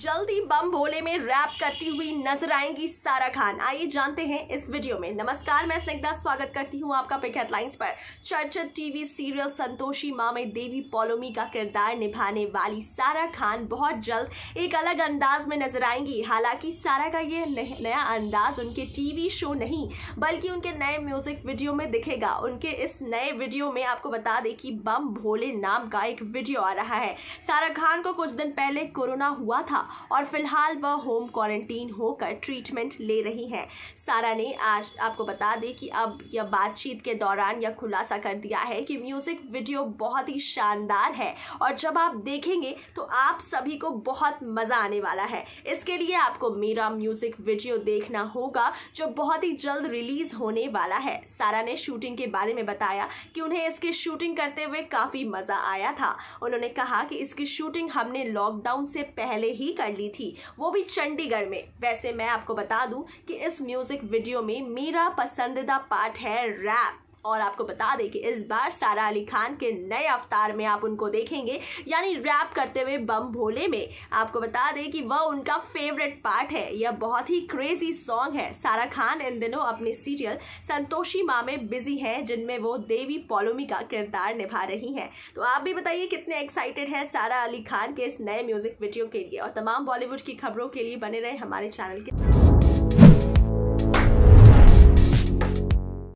जल्दी बम भोले में रैप करती हुई नजर आएंगी सारा खान आइए जानते हैं इस वीडियो में नमस्कार मैं स्निग्धा स्वागत करती हूं आपका पिक हेडलाइंस पर चर्चित टीवी सीरियल संतोषी माँ में देवी पॉलोमी का किरदार निभाने वाली सारा खान बहुत जल्द एक अलग अंदाज में नजर आएंगी हालांकि सारा का ये नया अंदाज उनके टीवी शो नहीं बल्कि उनके नए म्यूजिक वीडियो में दिखेगा उनके इस नए वीडियो में आपको बता दें कि बम भोले नाम का एक वीडियो आ रहा है सारा खान को कुछ दिन पहले कोरोना हुआ था और फिलहाल वह होम क्वारंटीन होकर ट्रीटमेंट ले रही हैं सारा ने आज आपको बता दें कि अब यह बातचीत के दौरान यह खुलासा कर दिया है कि म्यूज़िक वीडियो बहुत ही शानदार है और जब आप देखेंगे तो आप सभी को बहुत मज़ा आने वाला है इसके लिए आपको मेरा म्यूज़िक वीडियो देखना होगा जो बहुत ही जल्द रिलीज़ होने वाला है सारा ने शूटिंग के बारे में बताया कि उन्हें इसकी शूटिंग करते हुए काफ़ी मज़ा आया था उन्होंने कहा कि इसकी शूटिंग हमने लॉकडाउन से पहले ही कर ली थी वो भी चंडीगढ़ में वैसे मैं आपको बता दूं कि इस म्यूज़िक वीडियो में मेरा पसंदीदा पार्ट है रैप और आपको बता दें कि इस बार सारा अली खान के नए अवतार में आप उनको देखेंगे यानी रैप करते हुए बम भोले में आपको बता दें कि वह उनका फेवरेट पार्ट है यह बहुत ही क्रेजी सॉन्ग है सारा खान इन दिनों अपने सीरियल संतोषी माँ में बिजी हैं जिनमें वो देवी पॉलोमी का किरदार निभा रही हैं तो आप भी बताइए कितने एक्साइटेड हैं सारा अली खान के इस नए म्यूजिक वीडियो के लिए और तमाम बॉलीवुड की खबरों के लिए बने रहे हमारे चैनल के